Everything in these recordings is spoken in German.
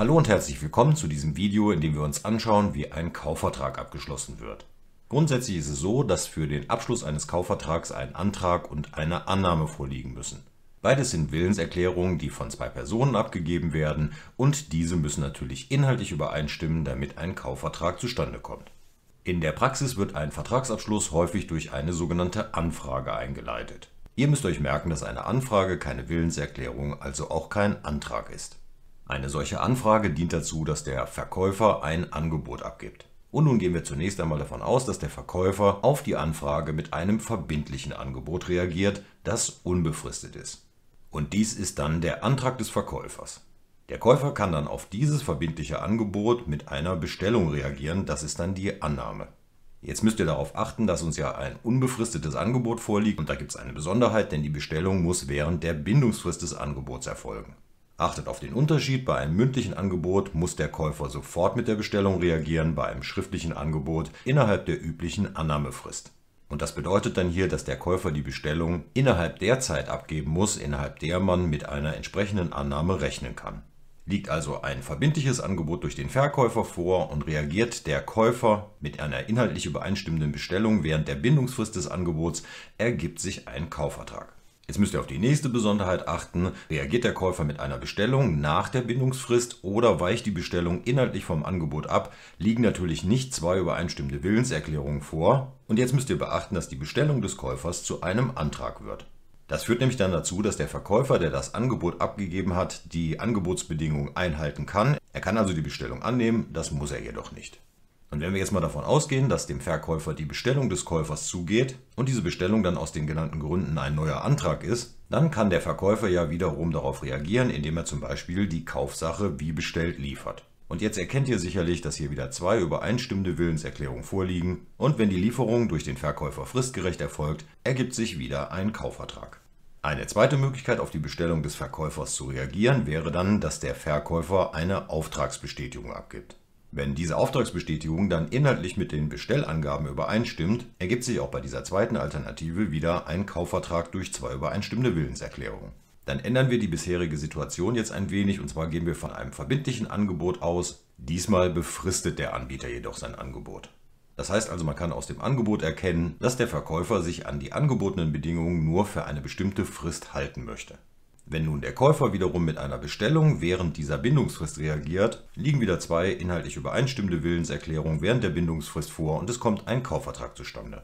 Hallo und herzlich willkommen zu diesem Video, in dem wir uns anschauen, wie ein Kaufvertrag abgeschlossen wird. Grundsätzlich ist es so, dass für den Abschluss eines Kaufvertrags ein Antrag und eine Annahme vorliegen müssen. Beides sind Willenserklärungen, die von zwei Personen abgegeben werden und diese müssen natürlich inhaltlich übereinstimmen, damit ein Kaufvertrag zustande kommt. In der Praxis wird ein Vertragsabschluss häufig durch eine sogenannte Anfrage eingeleitet. Ihr müsst euch merken, dass eine Anfrage keine Willenserklärung, also auch kein Antrag ist. Eine solche Anfrage dient dazu, dass der Verkäufer ein Angebot abgibt. Und nun gehen wir zunächst einmal davon aus, dass der Verkäufer auf die Anfrage mit einem verbindlichen Angebot reagiert, das unbefristet ist. Und dies ist dann der Antrag des Verkäufers. Der Käufer kann dann auf dieses verbindliche Angebot mit einer Bestellung reagieren, das ist dann die Annahme. Jetzt müsst ihr darauf achten, dass uns ja ein unbefristetes Angebot vorliegt und da gibt es eine Besonderheit, denn die Bestellung muss während der Bindungsfrist des Angebots erfolgen. Achtet auf den Unterschied, bei einem mündlichen Angebot muss der Käufer sofort mit der Bestellung reagieren, bei einem schriftlichen Angebot innerhalb der üblichen Annahmefrist. Und das bedeutet dann hier, dass der Käufer die Bestellung innerhalb der Zeit abgeben muss, innerhalb der man mit einer entsprechenden Annahme rechnen kann. Liegt also ein verbindliches Angebot durch den Verkäufer vor und reagiert der Käufer mit einer inhaltlich übereinstimmenden Bestellung während der Bindungsfrist des Angebots, ergibt sich ein Kaufvertrag. Jetzt müsst ihr auf die nächste Besonderheit achten. Reagiert der Käufer mit einer Bestellung nach der Bindungsfrist oder weicht die Bestellung inhaltlich vom Angebot ab, liegen natürlich nicht zwei übereinstimmende Willenserklärungen vor. Und jetzt müsst ihr beachten, dass die Bestellung des Käufers zu einem Antrag wird. Das führt nämlich dann dazu, dass der Verkäufer, der das Angebot abgegeben hat, die Angebotsbedingungen einhalten kann. Er kann also die Bestellung annehmen, das muss er jedoch nicht. Und wenn wir jetzt mal davon ausgehen, dass dem Verkäufer die Bestellung des Käufers zugeht und diese Bestellung dann aus den genannten Gründen ein neuer Antrag ist, dann kann der Verkäufer ja wiederum darauf reagieren, indem er zum Beispiel die Kaufsache wie bestellt liefert. Und jetzt erkennt ihr sicherlich, dass hier wieder zwei übereinstimmende Willenserklärungen vorliegen und wenn die Lieferung durch den Verkäufer fristgerecht erfolgt, ergibt sich wieder ein Kaufvertrag. Eine zweite Möglichkeit, auf die Bestellung des Verkäufers zu reagieren, wäre dann, dass der Verkäufer eine Auftragsbestätigung abgibt. Wenn diese Auftragsbestätigung dann inhaltlich mit den Bestellangaben übereinstimmt, ergibt sich auch bei dieser zweiten Alternative wieder ein Kaufvertrag durch zwei übereinstimmende Willenserklärungen. Dann ändern wir die bisherige Situation jetzt ein wenig und zwar gehen wir von einem verbindlichen Angebot aus. Diesmal befristet der Anbieter jedoch sein Angebot. Das heißt also, man kann aus dem Angebot erkennen, dass der Verkäufer sich an die angebotenen Bedingungen nur für eine bestimmte Frist halten möchte. Wenn nun der Käufer wiederum mit einer Bestellung während dieser Bindungsfrist reagiert, liegen wieder zwei inhaltlich übereinstimmende Willenserklärungen während der Bindungsfrist vor und es kommt ein Kaufvertrag zustande.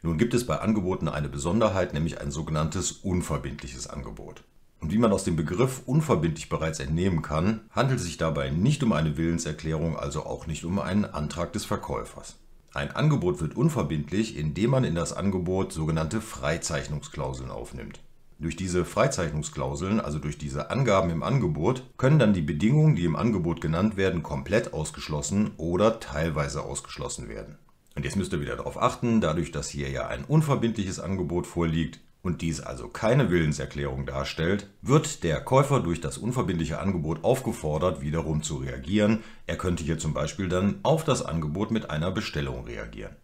Nun gibt es bei Angeboten eine Besonderheit, nämlich ein sogenanntes unverbindliches Angebot. Und wie man aus dem Begriff unverbindlich bereits entnehmen kann, handelt es sich dabei nicht um eine Willenserklärung, also auch nicht um einen Antrag des Verkäufers. Ein Angebot wird unverbindlich, indem man in das Angebot sogenannte Freizeichnungsklauseln aufnimmt. Durch diese Freizeichnungsklauseln, also durch diese Angaben im Angebot, können dann die Bedingungen, die im Angebot genannt werden, komplett ausgeschlossen oder teilweise ausgeschlossen werden. Und jetzt müsst ihr wieder darauf achten, dadurch, dass hier ja ein unverbindliches Angebot vorliegt und dies also keine Willenserklärung darstellt, wird der Käufer durch das unverbindliche Angebot aufgefordert, wiederum zu reagieren. Er könnte hier zum Beispiel dann auf das Angebot mit einer Bestellung reagieren.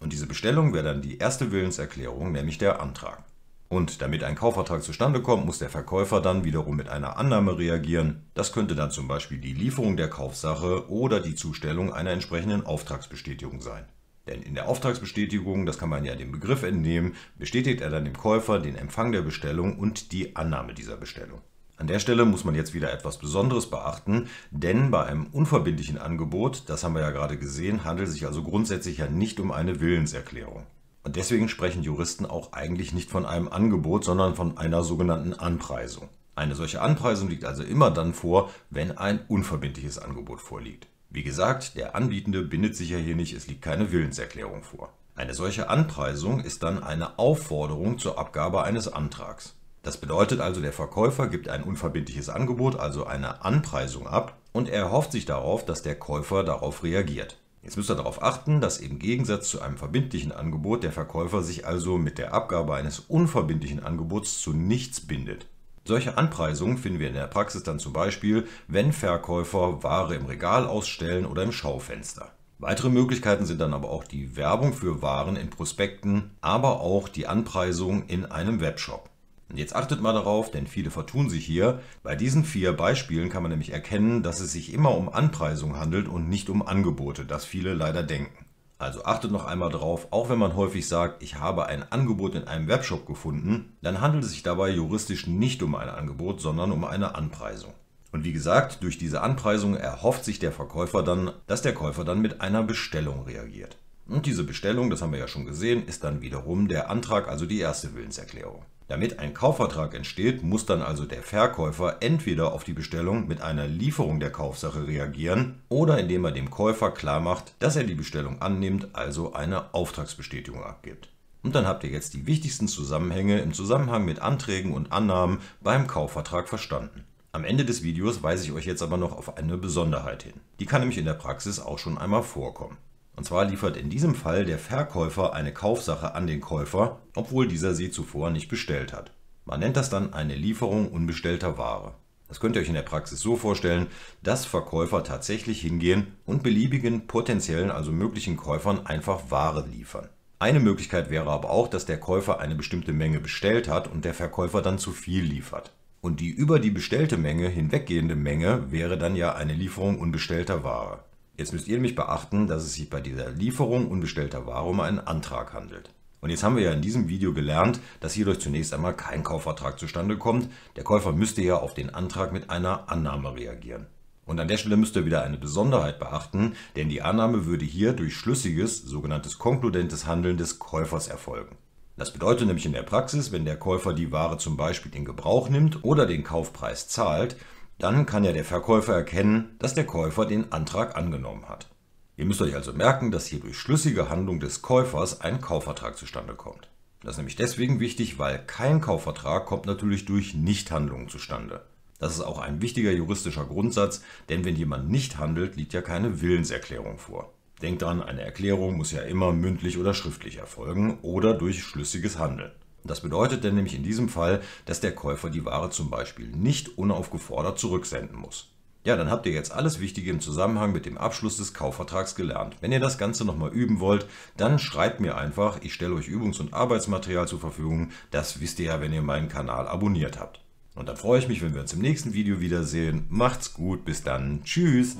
Und diese Bestellung wäre dann die erste Willenserklärung, nämlich der Antrag. Und damit ein Kaufvertrag zustande kommt, muss der Verkäufer dann wiederum mit einer Annahme reagieren. Das könnte dann zum Beispiel die Lieferung der Kaufsache oder die Zustellung einer entsprechenden Auftragsbestätigung sein. Denn in der Auftragsbestätigung, das kann man ja dem Begriff entnehmen, bestätigt er dann dem Käufer den Empfang der Bestellung und die Annahme dieser Bestellung. An der Stelle muss man jetzt wieder etwas Besonderes beachten, denn bei einem unverbindlichen Angebot, das haben wir ja gerade gesehen, handelt es sich also grundsätzlich ja nicht um eine Willenserklärung. Und deswegen sprechen Juristen auch eigentlich nicht von einem Angebot, sondern von einer sogenannten Anpreisung. Eine solche Anpreisung liegt also immer dann vor, wenn ein unverbindliches Angebot vorliegt. Wie gesagt, der Anbietende bindet sich ja hier nicht, es liegt keine Willenserklärung vor. Eine solche Anpreisung ist dann eine Aufforderung zur Abgabe eines Antrags. Das bedeutet also, der Verkäufer gibt ein unverbindliches Angebot, also eine Anpreisung ab, und er hofft sich darauf, dass der Käufer darauf reagiert. Jetzt müsst ihr darauf achten, dass im Gegensatz zu einem verbindlichen Angebot der Verkäufer sich also mit der Abgabe eines unverbindlichen Angebots zu nichts bindet. Solche Anpreisungen finden wir in der Praxis dann zum Beispiel, wenn Verkäufer Ware im Regal ausstellen oder im Schaufenster. Weitere Möglichkeiten sind dann aber auch die Werbung für Waren in Prospekten, aber auch die Anpreisung in einem Webshop. Jetzt achtet mal darauf, denn viele vertun sich hier. Bei diesen vier Beispielen kann man nämlich erkennen, dass es sich immer um Anpreisung handelt und nicht um Angebote, das viele leider denken. Also achtet noch einmal darauf, auch wenn man häufig sagt, ich habe ein Angebot in einem Webshop gefunden, dann handelt es sich dabei juristisch nicht um ein Angebot, sondern um eine Anpreisung. Und wie gesagt, durch diese Anpreisung erhofft sich der Verkäufer dann, dass der Käufer dann mit einer Bestellung reagiert. Und diese Bestellung, das haben wir ja schon gesehen, ist dann wiederum der Antrag, also die erste Willenserklärung. Damit ein Kaufvertrag entsteht, muss dann also der Verkäufer entweder auf die Bestellung mit einer Lieferung der Kaufsache reagieren oder indem er dem Käufer klarmacht, dass er die Bestellung annimmt, also eine Auftragsbestätigung abgibt. Und dann habt ihr jetzt die wichtigsten Zusammenhänge im Zusammenhang mit Anträgen und Annahmen beim Kaufvertrag verstanden. Am Ende des Videos weise ich euch jetzt aber noch auf eine Besonderheit hin. Die kann nämlich in der Praxis auch schon einmal vorkommen. Und zwar liefert in diesem Fall der Verkäufer eine Kaufsache an den Käufer, obwohl dieser sie zuvor nicht bestellt hat. Man nennt das dann eine Lieferung unbestellter Ware. Das könnt ihr euch in der Praxis so vorstellen, dass Verkäufer tatsächlich hingehen und beliebigen potenziellen, also möglichen Käufern einfach Ware liefern. Eine Möglichkeit wäre aber auch, dass der Käufer eine bestimmte Menge bestellt hat und der Verkäufer dann zu viel liefert. Und die über die bestellte Menge hinweggehende Menge wäre dann ja eine Lieferung unbestellter Ware. Jetzt müsst ihr nämlich beachten, dass es sich bei dieser Lieferung unbestellter Ware um einen Antrag handelt. Und jetzt haben wir ja in diesem Video gelernt, dass hierdurch zunächst einmal kein Kaufvertrag zustande kommt. Der Käufer müsste ja auf den Antrag mit einer Annahme reagieren. Und an der Stelle müsst ihr wieder eine Besonderheit beachten, denn die Annahme würde hier durch schlüssiges, sogenanntes konkludentes Handeln des Käufers erfolgen. Das bedeutet nämlich in der Praxis, wenn der Käufer die Ware zum Beispiel in Gebrauch nimmt oder den Kaufpreis zahlt, dann kann ja der Verkäufer erkennen, dass der Käufer den Antrag angenommen hat. Ihr müsst euch also merken, dass hier durch schlüssige Handlung des Käufers ein Kaufvertrag zustande kommt. Das ist nämlich deswegen wichtig, weil kein Kaufvertrag kommt natürlich durch Nichthandlungen zustande. Das ist auch ein wichtiger juristischer Grundsatz, denn wenn jemand nicht handelt, liegt ja keine Willenserklärung vor. Denkt dran, eine Erklärung muss ja immer mündlich oder schriftlich erfolgen oder durch schlüssiges Handeln. Das bedeutet denn nämlich in diesem Fall, dass der Käufer die Ware zum Beispiel nicht unaufgefordert zurücksenden muss. Ja, dann habt ihr jetzt alles Wichtige im Zusammenhang mit dem Abschluss des Kaufvertrags gelernt. Wenn ihr das Ganze nochmal üben wollt, dann schreibt mir einfach, ich stelle euch Übungs- und Arbeitsmaterial zur Verfügung. Das wisst ihr ja, wenn ihr meinen Kanal abonniert habt. Und dann freue ich mich, wenn wir uns im nächsten Video wiedersehen. Macht's gut, bis dann. Tschüss.